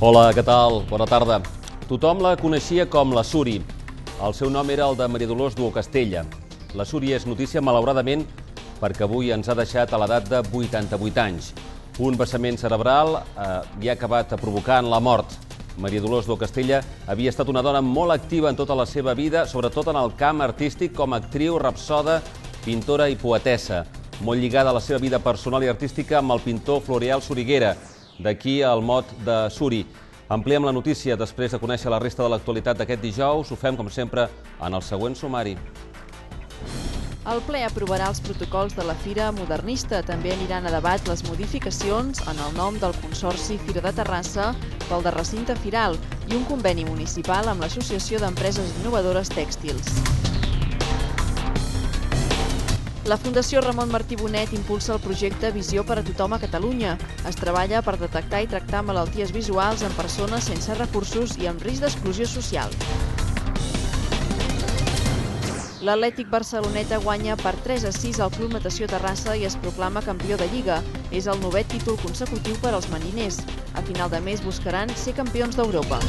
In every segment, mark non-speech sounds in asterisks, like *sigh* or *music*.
Hola, què tal? Bona tarda. Tothom la coneixia com la Suri. El seu nom era el de Maria Dolors Duo Castella. La Suri és notícia, malauradament, perquè avui ens ha deixat a l'edat de 88 anys. Un vessament cerebral eh, hi ha acabat provocant la mort. Maria Dolors Duo Castella havia estat una dona molt activa en tota la seva vida, sobretot en el camp artístic com a actriu, rapsoda, pintora i poetessa. Molt lligada a la seva vida personal i artística amb el pintor Floreal Soriguera, d'aquí al mot de Suri. Ampliem la notícia després de conèixer la resta de l'actualitat d'aquest dijous. Ho fem, com sempre, en el següent sumari. El ple aprovarà els protocols de la Fira Modernista. També aniran a debat les modificacions en el nom del Consorci Fira de Terrassa pel de recinte firal i un conveni municipal amb l'Associació d'Empreses Innovadores Tèxtils. La Fundació Ramon Martí Bonet impulsa el projecte Visió per a tothom a Catalunya. Es treballa per detectar i tractar malalties visuals en persones sense recursos i amb risc d'exclusió social. L'Atlètic Barceloneta guanya per 3 a 6 al Club Natació Terrassa i es proclama campió de Lliga. És el novè títol consecutiu per als mariners. A final de mes buscaran ser campions d'Europa.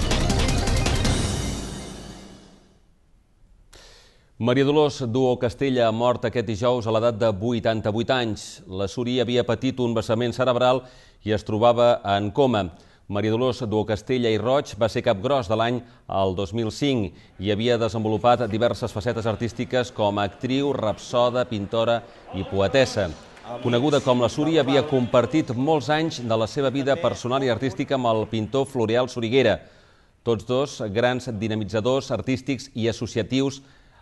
Maria Dolors Duo Castella ha mort aquest dijous a l'edat de 88 anys. La Suri havia patit un vessament cerebral i es trobava en coma. Maria Dolors Duo Castella i Roig va ser capgròs de l'any al 2005 i havia desenvolupat diverses facetes artístiques com a actriu, rapsoda, pintora i poetessa. Coneguda com la Suri, havia compartit molts anys de la seva vida personal i artística amb el pintor Floreal Soriguera, tots dos grans dinamitzadors artístics i associatius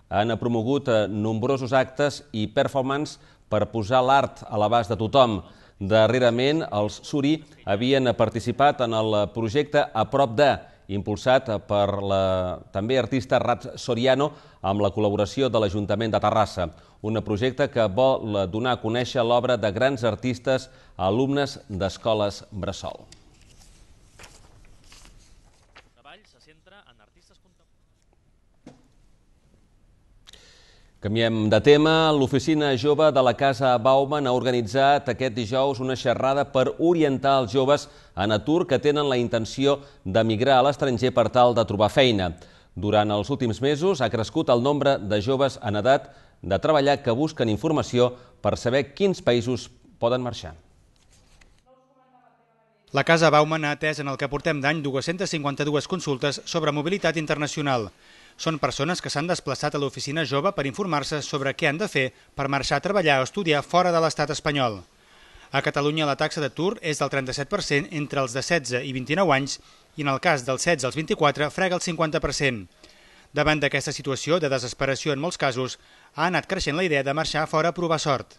han promogut eh, nombrosos actes i performances per posar l'art a l'abast de tothom. Darrerament, els Suri havien participat en el projecte A prop de, impulsat per la també artista Rat Soriano amb la col·laboració de l'Ajuntament de Terrassa. Un projecte que vol eh, donar a conèixer l'obra de grans artistes a alumnes d'escoles Bressol. El treball se centra en Canviem de tema. L'Oficina Jove de la Casa Bauman ha organitzat aquest dijous una xerrada per orientar els joves en atur que tenen la intenció d'emigrar a l'estranger per tal de trobar feina. Durant els últims mesos ha crescut el nombre de joves en edat de treballar que busquen informació per saber quins països poden marxar. La Casa Bauman ha atès en el que portem d'any 252 consultes sobre mobilitat internacional. Són persones que s'han desplaçat a l'oficina jove per informar-se sobre què han de fer per marxar a treballar o estudiar fora de l'estat espanyol. A Catalunya la taxa d'atur és del 37% entre els de 16 i 29 anys i en el cas dels 16 als 24 frega el 50%. Davant d'aquesta situació de desesperació en molts casos, ha anat creixent la idea de marxar fora a provar sort.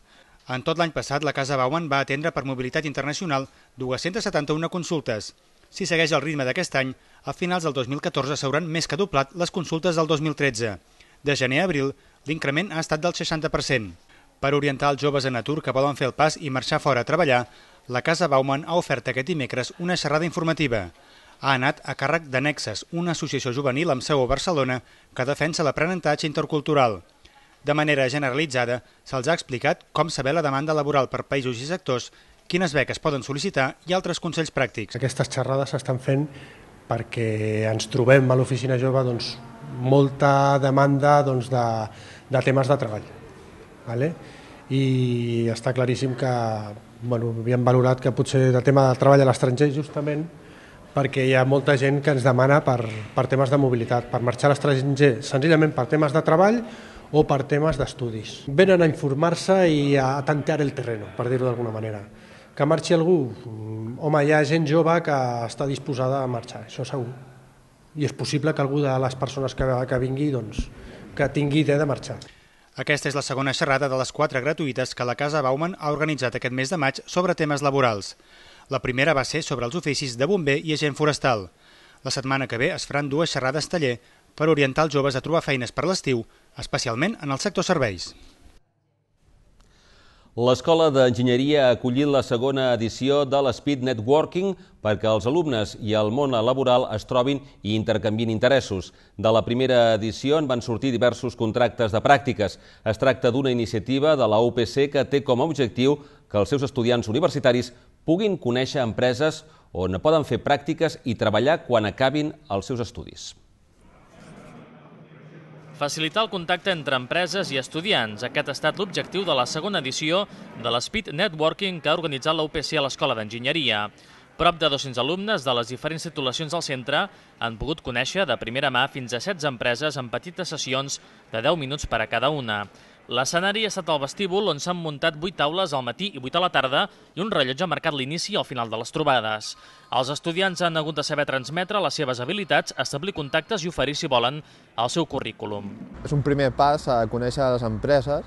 En tot l'any passat, la Casa Bauman va atendre per mobilitat internacional 271 consultes. Si segueix el ritme d'aquest any, a finals del 2014 s'hauran més que doblat les consultes del 2013. De gener a abril, l'increment ha estat del 60%. Per orientar els joves en atur que volen fer el pas i marxar fora a treballar, la Casa Bauman ha ofert aquest dimecres una xerrada informativa. Ha anat a càrrec de Nexes, una associació juvenil amb seu a Barcelona que defensa l'aprenentatge intercultural. De manera generalitzada, se'ls ha explicat com saber la demanda laboral per països i sectors, quines beques poden sol·licitar i altres consells pràctics. Aquestes xerrades s'estan fent perquè ens trobem a l'oficina jove doncs, molta demanda doncs, de, de temes de treball. Vale? I està claríssim que bueno, havíem valorat que potser de tema de treball a l'estranger justament perquè hi ha molta gent que ens demana per, per temes de mobilitat, per marxar a l'estranger senzillament per temes de treball o per temes d'estudis. Venen a informar-se i a tantear el terreno, per dir-ho d'alguna manera. Que marxi algú? Home, hi ha gent jove que està disposada a marxar, això segur. I és possible que algú de les persones que, que vingui doncs, que tingui idea de marxar. Aquesta és la segona xerrada de les quatre gratuïtes que la Casa Bauman ha organitzat aquest mes de maig sobre temes laborals. La primera va ser sobre els oficis de bomber i agent forestal. La setmana que ve es faran dues xerrades taller per orientar els joves a trobar feines per l'estiu, especialment en el sector serveis. L'Escola d'Enginyeria ha acollit la segona edició de l'Speed Networking perquè els alumnes i el món laboral es trobin i intercanvin interessos. De la primera edició en van sortir diversos contractes de pràctiques. Es tracta d'una iniciativa de la UPC que té com a objectiu que els seus estudiants universitaris puguin conèixer empreses on poden fer pràctiques i treballar quan acabin els seus estudis. Facilitar el contacte entre empreses i estudiants. Aquest ha estat l'objectiu de la segona edició de l'Speed Networking que ha organitzat l'UPC a l'Escola d'Enginyeria. Prop de 200 alumnes de les diferents titulacions del centre han pogut conèixer de primera mà fins a 16 empreses en petites sessions de 10 minuts per a cada una. L'escenari ha estat el vestíbul on s'han muntat 8 taules al matí i 8 a la tarda i un rellotge ha marcat l'inici al final de les trobades. Els estudiants han hagut de saber transmetre les seves habilitats, establir contactes i oferir, si volen, el seu currículum. És un primer pas a conèixer les empreses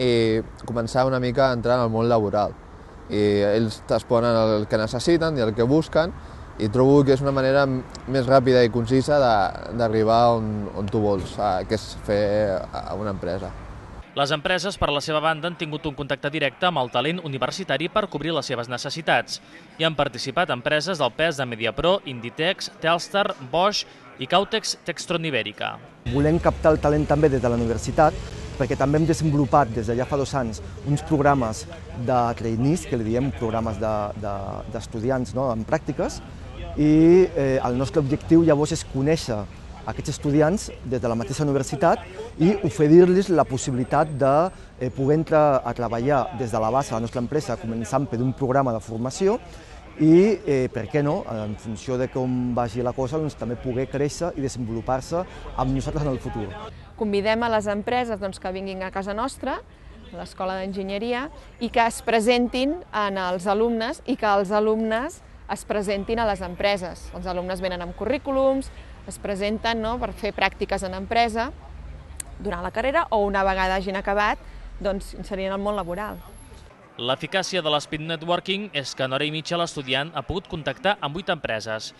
i començar una mica a entrar en el món laboral. I ells t'esponen el que necessiten i el que busquen i trobo que és una manera més ràpida i concisa d'arribar on, on tu vols, que és fer una empresa. Les empreses, per la seva banda, han tingut un contacte directe amb el talent universitari per cobrir les seves necessitats. Hi han participat empreses del pes de Mediapro, Inditex, Telstar, Bosch i Cautex Textron Ibèrica. Volem captar el talent també des de la universitat, perquè també hem desenvolupat des d'allà fa dos anys uns programes de creïnis, que li diem programes d'estudiants de, de, no? en pràctiques, i eh, el nostre objectiu llavors és conèixer aquests estudiants des de la mateixa universitat i oferir-los la possibilitat de eh, poder entrar a treballar des de la base de la nostra empresa, començant per un programa de formació i, eh, per què no, en funció de com vagi la cosa, doncs, també poder créixer i desenvolupar-se amb nosaltres en el futur. Convidem a les empreses doncs, que vinguin a casa nostra, a l'Escola d'Enginyeria, i que es presentin en els alumnes i que els alumnes es presentin a les empreses. Els alumnes venen amb currículums, es presenten no, per fer pràctiques en empresa durant la carrera o una vegada hagin acabat, doncs inserir en el món laboral. L'eficàcia de l'Speed Networking és que en hora i mitja l'estudiant ha pogut contactar amb 8 empreses.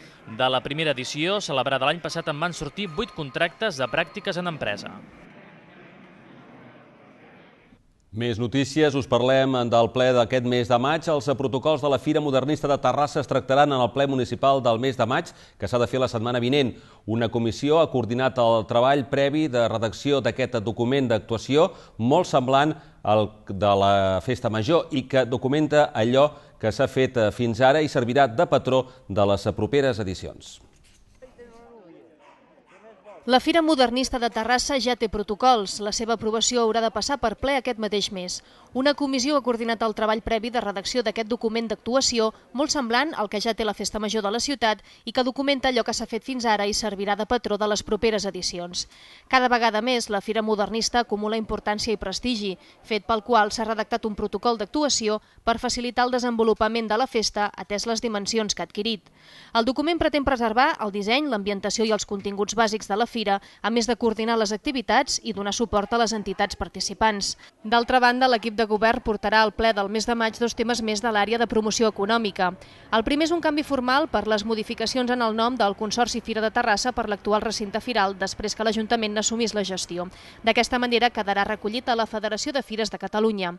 De la primera edició, celebrada l'any passat, en van sortir 8 contractes de pràctiques en empresa. Més notícies, us parlem del ple d'aquest mes de maig. Els protocols de la Fira Modernista de Terrassa es tractaran en el ple municipal del mes de maig, que s'ha de fer la setmana vinent. Una comissió ha coordinat el treball previ de redacció d'aquest document d'actuació, molt semblant al de la Festa Major i que documenta allò que s'ha fet eh, fins ara i servirà de patró de les properes edicions. La Fira Modernista de Terrassa ja té protocols. La seva aprovació haurà de passar per ple aquest mateix mes. Una comissió ha coordinat el treball previ de redacció d'aquest document d'actuació, molt semblant al que ja té la Festa Major de la ciutat i que documenta allò que s'ha fet fins ara i servirà de patró de les properes edicions. Cada vegada més, la Fira Modernista acumula importància i prestigi, fet pel qual s'ha redactat un protocol d'actuació per facilitar el desenvolupament de la festa, atès les dimensions que ha adquirit. El document pretén preservar el disseny, l'ambientació i els continguts bàsics de la fira, a més de coordinar les activitats i donar suport a les entitats participants. D'altra banda, l'equip de govern portarà al ple del mes de maig dos temes més de l'àrea de promoció econòmica. El primer és un canvi formal per les modificacions en el nom del Consorci Fira de Terrassa per l'actual recinte firal després que l'Ajuntament n'assumís la gestió. D'aquesta manera quedarà recollit a la Federació de Fires de Catalunya.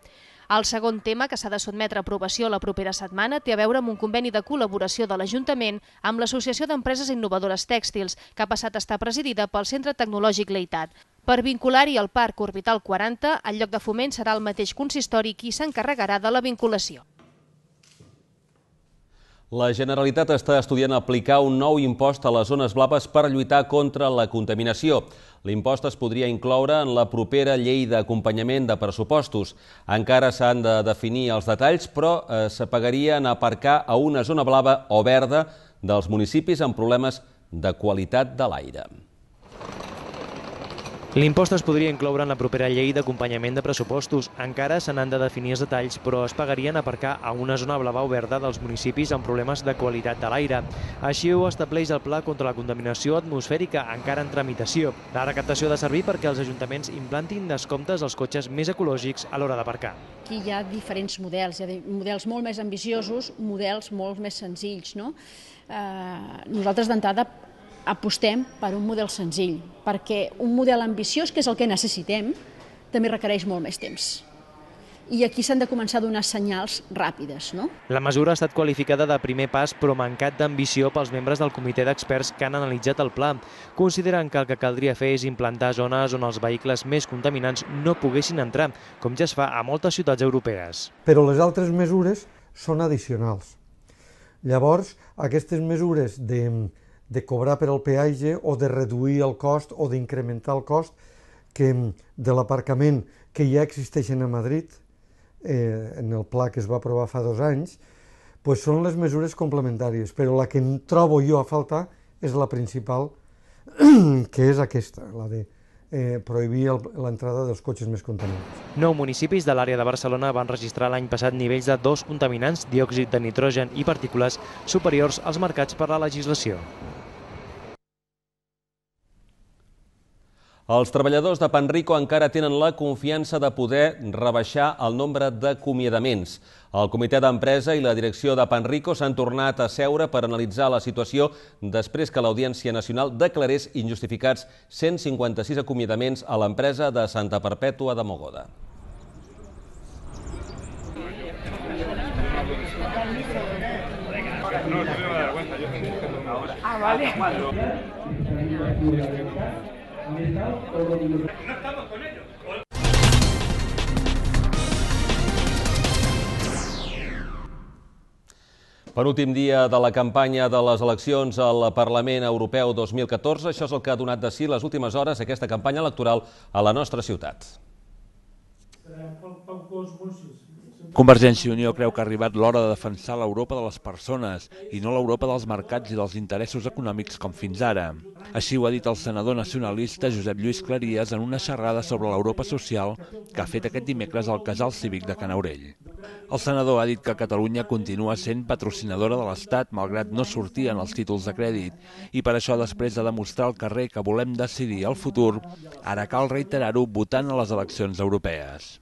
El segon tema que s'ha de sotmetre a aprovació la propera setmana té a veure amb un conveni de col·laboració de l'Ajuntament amb l'Associació d'Empreses Innovadores Tèxtils, que ha passat a estar presidida pel Centre Tecnològic Leitat. Per vincular-hi el Parc Orbital 40, el lloc de foment serà el mateix consistori qui s'encarregarà de la vinculació. La Generalitat està estudiant aplicar un nou impost a les zones blaves per lluitar contra la contaminació. L'impost es podria incloure en la propera llei d'acompanyament de pressupostos. Encara s'han de definir els detalls, però eh, s'apagaria en aparcar a una zona blava o verda dels municipis amb problemes de qualitat de l'aire. L'impost es podria incloure en la propera llei d'acompanyament de pressupostos. Encara se n'han de definir els detalls, però es pagarien aparcar a una zona blava o verda dels municipis amb problemes de qualitat de l'aire. Així ho estableix el Pla contra la contaminació atmosfèrica, encara en tramitació. La recaptació ha de servir perquè els ajuntaments implantin descomptes als cotxes més ecològics a l'hora d'aparcar. Aquí hi ha diferents models, hi ha models molt més ambiciosos, models molt més senzills. No? Eh, nosaltres d'entrada apostem per un model senzill, perquè un model ambiciós, que és el que necessitem, també requereix molt més temps i aquí s'han de començar a donar senyals ràpides. No? La mesura ha estat qualificada de primer pas però mancat d'ambició pels membres del comitè d'experts que han analitzat el pla. Consideren que el que caldria fer és implantar zones on els vehicles més contaminants no poguessin entrar, com ja es fa a moltes ciutats europees. Però les altres mesures són addicionals. Llavors, aquestes mesures de de cobrar per al peatge o de reduir el cost o d'incrementar el cost que, mm, de l'aparcament que ja existeixen a Madrid, eh, en el pla que es va aprovar fa dos anys, pues són les mesures complementàries, però la que em trobo jo a faltar és la principal, *clears throat* que és aquesta, la de eh, prohibir l'entrada dels cotxes més contaminants. Nou municipis de l'àrea de Barcelona van registrar l'any passat nivells de dos contaminants, diòxid de nitrogen i partícules, superiors als marcats per la legislació. Els treballadors de Panrico encara tenen la confiança de poder rebaixar el nombre d'acomiadaments. El comitè d'empresa i la direcció de Panrico s'han tornat a seure per analitzar la situació després que l'Audiència Nacional declarés injustificats 156 acomiadaments a l'empresa de Santa Perpètua de Mogoda. Ah, vale americanos o dominicanos. No estamos con ellos. Per últim dia de la campanya de les eleccions al Parlament Europeu 2014, això és el que ha donat de si les últimes hores aquesta campanya electoral a la nostra ciutat. Serà pel, pel cos Mossos, Convergència i Unió creu que ha arribat l'hora de defensar l'Europa de les persones i no l'Europa dels mercats i dels interessos econòmics com fins ara. Així ho ha dit el senador nacionalista Josep Lluís Claries en una xerrada sobre l'Europa social que ha fet aquest dimecres al Casal Cívic de Canaurell. El senador ha dit que Catalunya continua sent patrocinadora de l'Estat malgrat no sortir en els títols de crèdit i per això després de demostrar al carrer que volem decidir el futur, ara cal reiterar-ho votant a les eleccions europees.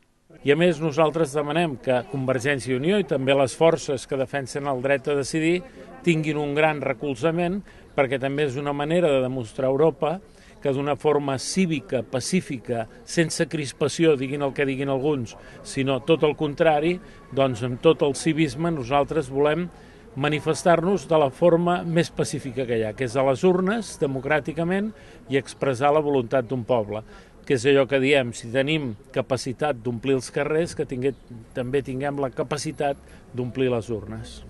I a més nosaltres demanem que Convergència i Unió i també les forces que defensen el dret a decidir tinguin un gran recolzament perquè també és una manera de demostrar a Europa que d'una forma cívica, pacífica, sense crispació, diguin el que diguin alguns, sinó tot el contrari, doncs amb tot el civisme nosaltres volem manifestar-nos de la forma més pacífica que hi ha, que és a les urnes, democràticament, i expressar la voluntat d'un poble que és allò que diem, si tenim capacitat d'omplir els carrers, que tingui, també tinguem la capacitat d'omplir les urnes.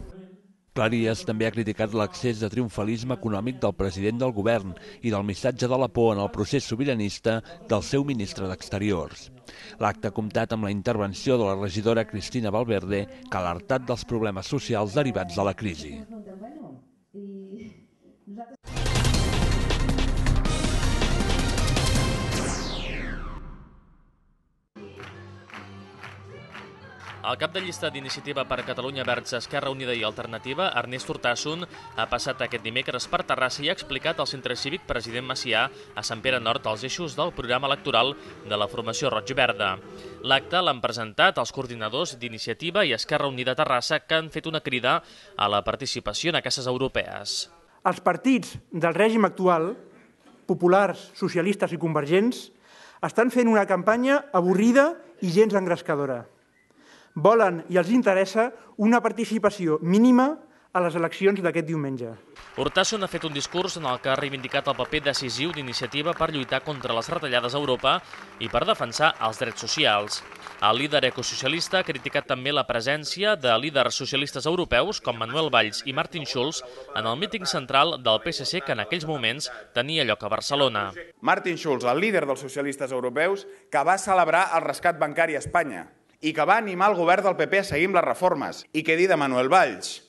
Clàries també ha criticat l'accés de triomfalisme econòmic del president del govern i del missatge de la por en el procés sobiranista del seu ministre d'Exteriors. L'acte ha comptat amb la intervenció de la regidora Cristina Valverde, que ha alertat dels problemes socials derivats de la crisi. El cap de llista d'Iniciativa per Catalunya Verds Esquerra Unida i Alternativa, Ernest Hurtasson, ha passat aquest dimecres per Terrassa i ha explicat al centre cívic president Macià a Sant Pere Nord els eixos del programa electoral de la formació roig verda. L'acte l'han presentat els coordinadors d'Iniciativa i Esquerra Unida Terrassa que han fet una crida a la participació en aquestes europees. Els partits del règim actual, populars, socialistes i convergents, estan fent una campanya avorrida i gens engrescadora volen i els interessa una participació mínima a les eleccions d'aquest diumenge. Hortasson ha fet un discurs en el que ha reivindicat el paper decisiu d'iniciativa per lluitar contra les retallades a Europa i per defensar els drets socials. El líder ecosocialista ha criticat també la presència de líders socialistes europeus com Manuel Valls i Martin Schulz en el míting central del PSC que en aquells moments tenia lloc a Barcelona. Martin Schulz, el líder dels socialistes europeus, que va celebrar el rescat bancari a Espanya, i que va animar el govern del PP a seguir amb les reformes. I què dir de Manuel Valls?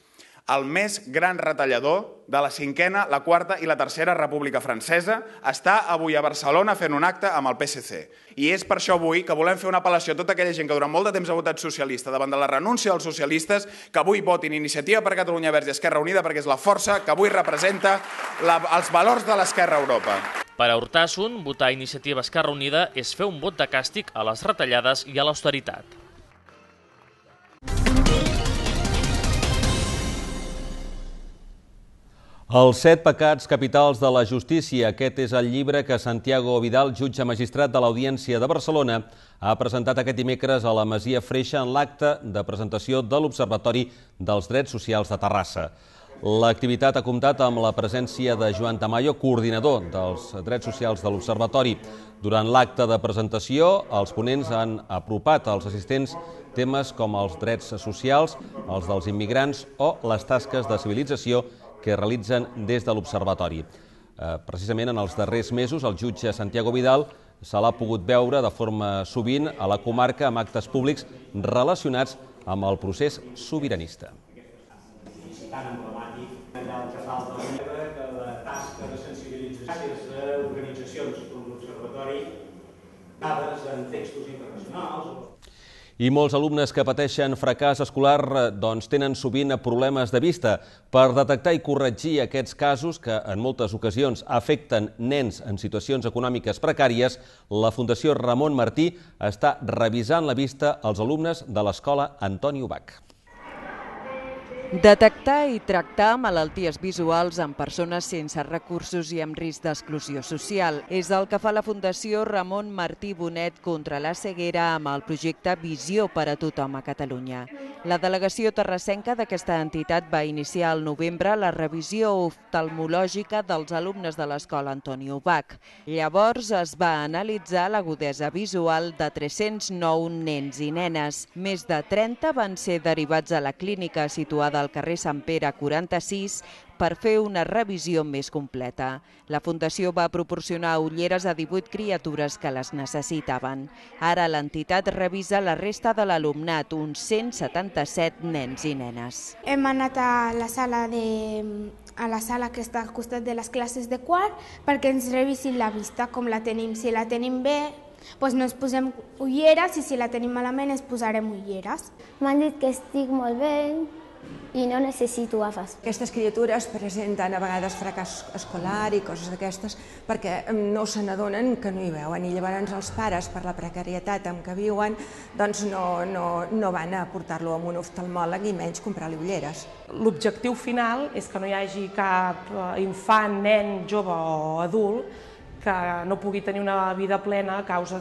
El més gran retallador de la cinquena, la quarta i la tercera República Francesa està avui a Barcelona fent un acte amb el PSC. I és per això avui que volem fer una apel·lació a tota aquella gent que durant molt de temps ha votat socialista davant de la renúncia dels socialistes, que avui votin Iniciativa per Catalunya Verge i Esquerra Unida perquè és la força que avui representa la, els valors de l'esquerra Europa. Per a Urtasun, votar Iniciativa Esquerra Unida és fer un vot de càstig a les retallades i a l'austeritat. Els set pecats capitals de la justícia. Aquest és el llibre que Santiago Vidal, jutge magistrat de l'Audiència de Barcelona, ha presentat aquest dimecres a la Masia Freixa en l'acte de presentació de l'Observatori dels Drets Socials de Terrassa. L'activitat ha comptat amb la presència de Joan Tamayo, coordinador dels Drets Socials de l'Observatori. Durant l'acte de presentació, els ponents han apropat als assistents temes com els drets socials, els dels immigrants o les tasques de civilització que realitzen des de l'Observatori. Eh, precisament en els darrers mesos, el jutge Santiago Vidal se l'ha pogut veure de forma sovint a la comarca amb actes públics relacionats amb el procés sobiranista. que la tasca de sensibilització d'organitzacions com l'Observatori, dades en textos internacionals, i molts alumnes que pateixen fracàs escolar eh, doncs, tenen sovint problemes de vista. Per detectar i corregir aquests casos, que en moltes ocasions afecten nens en situacions econòmiques precàries, la Fundació Ramon Martí està revisant la vista als alumnes de l'escola Antoni Bach. Detectar i tractar malalties visuals en persones sense recursos i amb risc d'exclusió social és el que fa la Fundació Ramon Martí Bonet contra la ceguera amb el projecte Visió per a tothom a Catalunya. La delegació terrassenca d'aquesta entitat va iniciar al novembre la revisió oftalmològica dels alumnes de l'escola Antonio Bach. Llavors es va analitzar l'agudesa visual de 309 nens i nenes. Més de 30 van ser derivats a la clínica situada del carrer Sant Pere 46 per fer una revisió més completa. La Fundació va proporcionar ulleres a 18 criatures que les necessitaven. Ara l'entitat revisa la resta de l'alumnat, uns 177 nens i nenes. Hem anat a la sala de a la sala que està al costat de les classes de quart perquè ens revisin la vista, com la tenim. Si la tenim bé, doncs no ens posem ulleres i si la tenim malament ens posarem ulleres. M'han dit que estic molt bé, i no necessito gafes. Aquestes criatures presenten a vegades fracàs escolar i coses d'aquestes perquè mm, no se n'adonen que no hi veuen i llavors els pares, per la precarietat amb què viuen, doncs no, no, no van a portar-lo a un oftalmòleg i menys comprar-li ulleres. L'objectiu final és que no hi hagi cap eh, infant, nen, jove o adult que no pugui tenir una vida plena a causa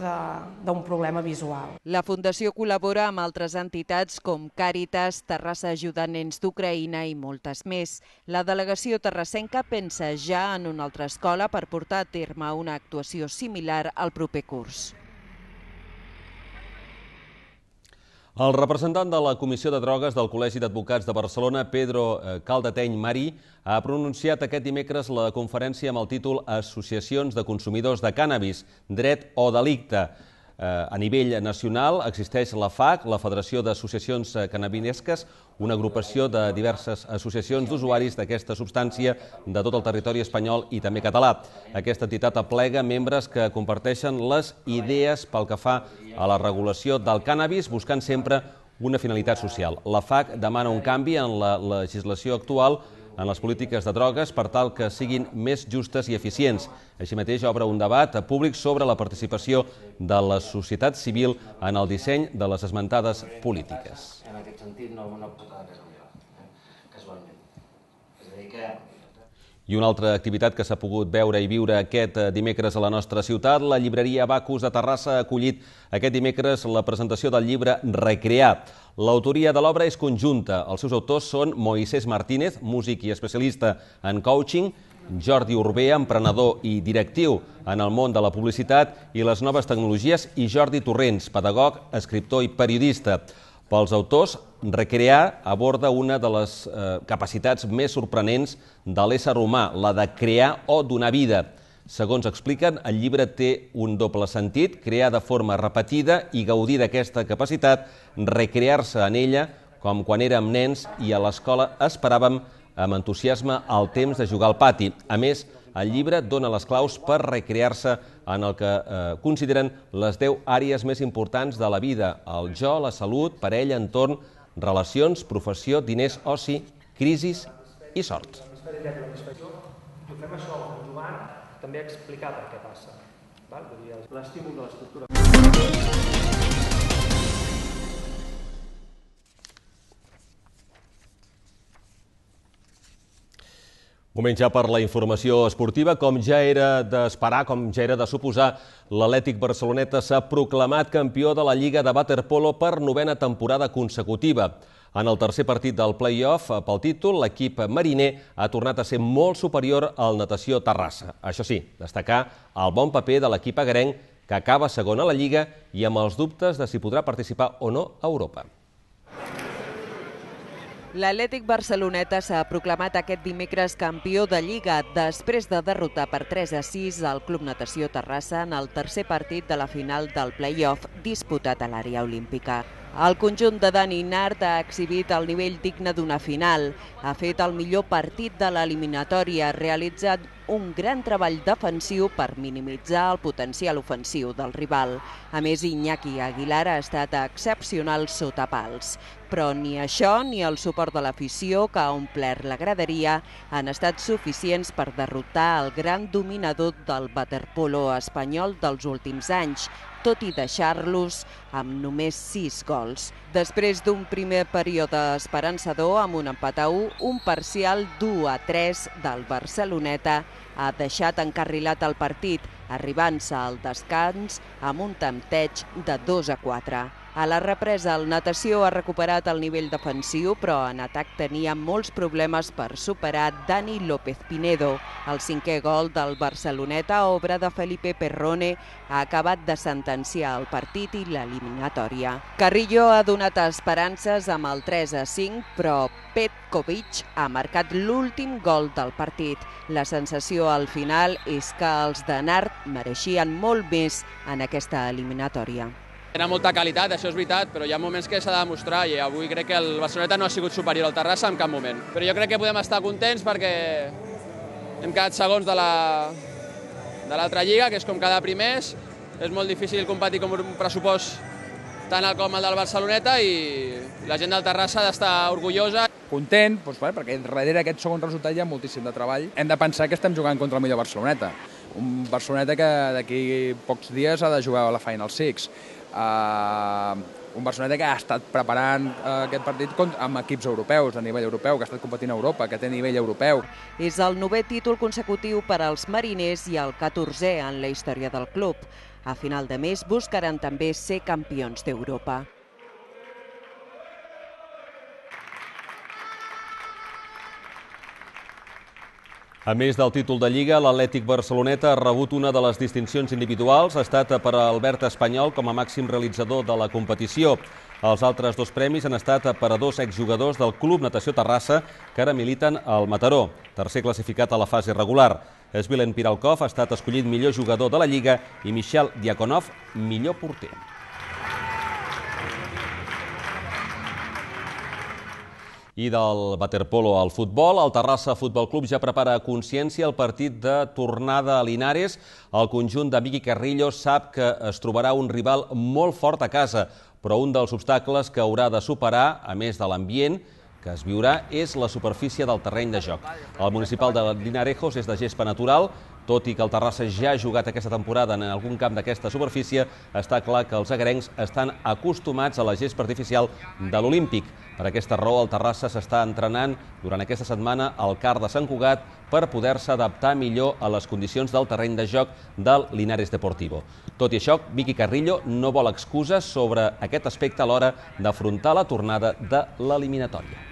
d'un problema visual. La Fundació col·labora amb altres entitats com Càritas, Terrassa Ajuda Nens d'Ucraïna i moltes més. La delegació terrassenca pensa ja en una altra escola per portar a terme una actuació similar al proper curs. El representant de la Comissió de Drogues del Col·legi d'Advocats de Barcelona, Pedro eh, Caldateny Mari, ha pronunciat aquest dimecres la conferència amb el títol Associacions de Consumidors de Cànnabis, Dret o Delicte. Eh, a nivell nacional existeix la FAC, la Federació d'Associacions eh, Canabinesques, una agrupació de diverses associacions d'usuaris d'aquesta substància de tot el territori espanyol i també català. Aquesta entitat aplega membres que comparteixen les idees pel que fa a la regulació del cànnabis, buscant sempre una finalitat social. La FAC demana un canvi en la legislació actual en les polítiques de drogues per tal que siguin més justes i eficients. Així mateix obre un debat a públic sobre la participació de la societat civil en el disseny de les esmentades polítiques. En aquest sentit no, no pot haver-hi eh, casualment. És a dir, que i una altra activitat que s'ha pogut veure i viure aquest eh, dimecres a la nostra ciutat, la llibreria Bacus de Terrassa ha acollit aquest dimecres la presentació del llibre Recrear. L'autoria de l'obra és conjunta. Els seus autors són Moisés Martínez, músic i especialista en coaching, Jordi Urbea, emprenedor i directiu en el món de la publicitat i les noves tecnologies, i Jordi Torrents, pedagog, escriptor i periodista pels autors, recrear aborda una de les eh, capacitats més sorprenents de l'ésser humà, la de crear o donar vida. Segons expliquen, el llibre té un doble sentit, crear de forma repetida i gaudir d'aquesta capacitat, recrear-se en ella, com quan érem nens i a l'escola esperàvem amb entusiasme el temps de jugar al pati. A més, el llibre dona les claus per recrear-se en el que eh, consideren les 10 àrees més importants de la vida, el jo, la salut, parella, entorn, relacions, professió, diners, oci, crisis i sort. I ho fem això, també explicar per què passa. L'estímul de l'estructura. Moment ja per la informació esportiva. Com ja era d'esperar, com ja era de suposar, l'Atlètic Barceloneta s'ha proclamat campió de la Lliga de Waterpolo per novena temporada consecutiva. En el tercer partit del play-off pel títol, l'equip mariner ha tornat a ser molt superior al Natació Terrassa. Això sí, destacar el bon paper de l'equip agrenc que acaba segon a la Lliga i amb els dubtes de si podrà participar o no a Europa. L'Atlètic Barceloneta s'ha proclamat aquest dimecres campió de Lliga després de derrotar per 3 a 6 el Club Natació Terrassa en el tercer partit de la final del play-off disputat a l'àrea olímpica. El conjunt de Dani Nart ha exhibit el nivell digne d'una final. Ha fet el millor partit de l'eliminatòria, realitzat un gran treball defensiu per minimitzar el potencial ofensiu del rival. A més, Iñaki Aguilar ha estat excepcional sota pals però ni això ni el suport de l'afició que ha omplert la graderia han estat suficients per derrotar el gran dominador del waterpolo espanyol dels últims anys, tot i deixar-los amb només 6 gols. Després d'un primer període esperançador amb un empat a 1, un parcial 2 a 3 del Barceloneta ha deixat encarrilat el partit, arribant-se al descans amb un tempteig de 2 a 4. A la represa, el natació ha recuperat el nivell defensiu, però en atac tenia molts problemes per superar Dani López Pinedo. El cinquè gol del Barceloneta, obra de Felipe Perrone, ha acabat de sentenciar el partit i l'eliminatòria. Carrillo ha donat esperances amb el 3 a 5, però Petkovic ha marcat l'últim gol del partit. La sensació al final és que els de Nart mereixien molt més en aquesta eliminatòria. Tenen molta qualitat, això és veritat, però hi ha moments que s'ha de demostrar i avui crec que el Barceloneta no ha sigut superior al Terrassa en cap moment. Però jo crec que podem estar contents perquè hem quedat segons de l'altra la, de lliga, que és com cada primers. És molt difícil competir com un pressupost tant el com el del Barceloneta i la gent del Terrassa ha d'estar orgullosa. Content, doncs, perquè darrere aquest segon resultat hi ha moltíssim de treball. Hem de pensar que estem jugant contra el millor Barceloneta un Barceloneta que d'aquí pocs dies ha de jugar a la Final Six. Uh, un Barceloneta que ha estat preparant uh, aquest partit amb equips europeus, a nivell europeu, que ha estat competint a Europa, que té nivell europeu. És el nou títol consecutiu per als mariners i el 14è en la història del club. A final de mes buscaran també ser campions d'Europa. A més del títol de Lliga, l'Atlètic Barceloneta ha rebut una de les distincions individuals, ha estat per a Albert Espanyol com a màxim realitzador de la competició. Els altres dos premis han estat per a dos exjugadors del Club Natació Terrassa, que ara militen al Mataró, tercer classificat a la fase regular. Esbilen Piralkov ha estat escollit millor jugador de la Lliga i Michel Diakonov millor porter. I del waterpolo al futbol, el Terrassa Futbol Club ja prepara a consciència el partit de tornada a Linares. El conjunt de Miqui Carrillo sap que es trobarà un rival molt fort a casa, però un dels obstacles que haurà de superar, a més de l'ambient, que es viurà és la superfície del terreny de joc. El municipal de Linarejos és de gespa natural tot i que el Terrassa ja ha jugat aquesta temporada en algun camp d'aquesta superfície, està clar que els agarencs estan acostumats a la gest artificial de l'Olímpic. Per aquesta raó, el Terrassa s'està entrenant durant aquesta setmana al car de Sant Cugat per poder-se adaptar millor a les condicions del terreny de joc del Linares Deportivo. Tot i això, Vicky Carrillo no vol excuses sobre aquest aspecte a l'hora d'afrontar la tornada de l'eliminatòria.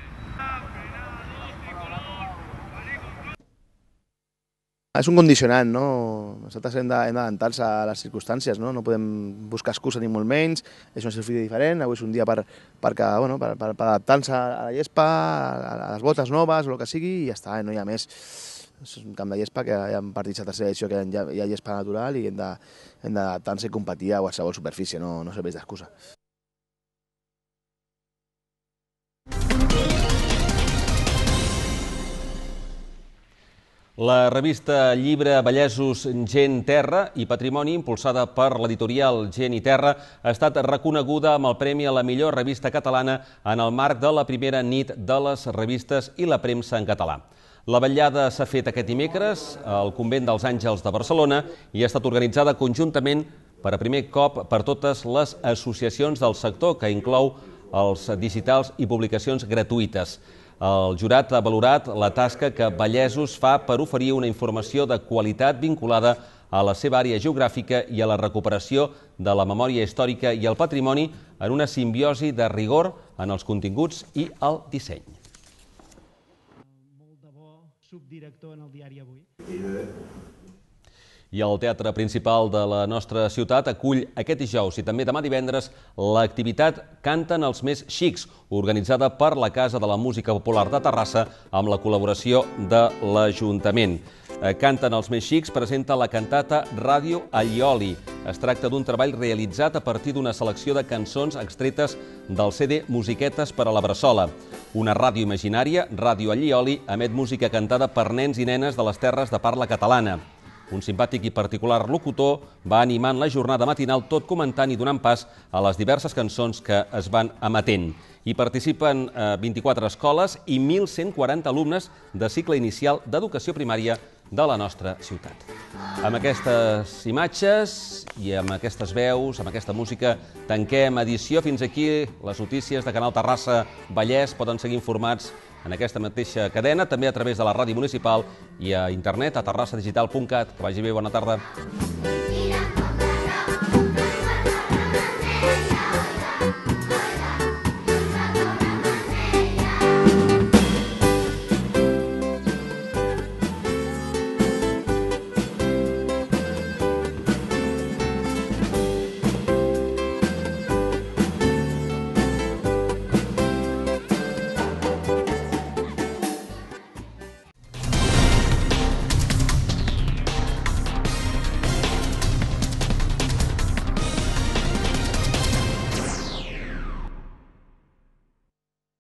És un condicionant, no? Nosaltres hem d'adaptar-se a les circumstàncies, no? No podem buscar excusa ni molt menys, és una circuit diferent, avui és un dia per, per, que, bueno, per, per, per adaptar-se a la llespa, a, a les botes noves, o el que sigui, i ja està, eh? no hi ha més. És un camp de llespa que hi ha partits de tercera edició que hi ha, hi ha natural i hem dadaptar se i competir a qualsevol superfície, no, no serveix d'excusa. La revista Llibre Vallesos Gent Terra i Patrimoni, impulsada per l'editorial Gent i Terra, ha estat reconeguda amb el Premi a la millor revista catalana en el marc de la primera nit de les revistes i la premsa en català. La vetllada s'ha fet aquest dimecres al Convent dels Àngels de Barcelona i ha estat organitzada conjuntament per a primer cop per totes les associacions del sector, que inclou els digitals i publicacions gratuïtes. El jurat ha valorat la tasca que Vallesos fa per oferir una informació de qualitat vinculada a la seva àrea geogràfica i a la recuperació de la memòria històrica i el patrimoni en una simbiosi de rigor en els continguts i el disseny. Molt de bo, subdirector en el diari Avui i el Teatre Principal de la nostra ciutat acull aquest dijous i també demà divendres l'activitat Canten els més xics, organitzada per la Casa de la Música Popular de Terrassa amb la col·laboració de l'Ajuntament. Eh, Canten els més xics presenta la cantata Ràdio Allioli. Es tracta d'un treball realitzat a partir d'una selecció de cançons extretes del CD Musiquetes per a la Bressola. Una ràdio imaginària, Ràdio Allioli, emet música cantada per nens i nenes de les terres de parla catalana un simpàtic i particular locutor va animant la jornada matinal tot comentant i donant pas a les diverses cançons que es van emetent. Hi participen 24 eh, escoles i 1.140 alumnes de cicle inicial d'educació primària de la nostra ciutat. Amb aquestes imatges i amb aquestes veus, amb aquesta música, tanquem edició. Fins aquí les notícies de Canal Terrassa Vallès. Poden seguir informats en aquesta mateixa cadena, també a través de la ràdio municipal i a internet a terrassadigital.cat. Que vagi bé, bona tarda.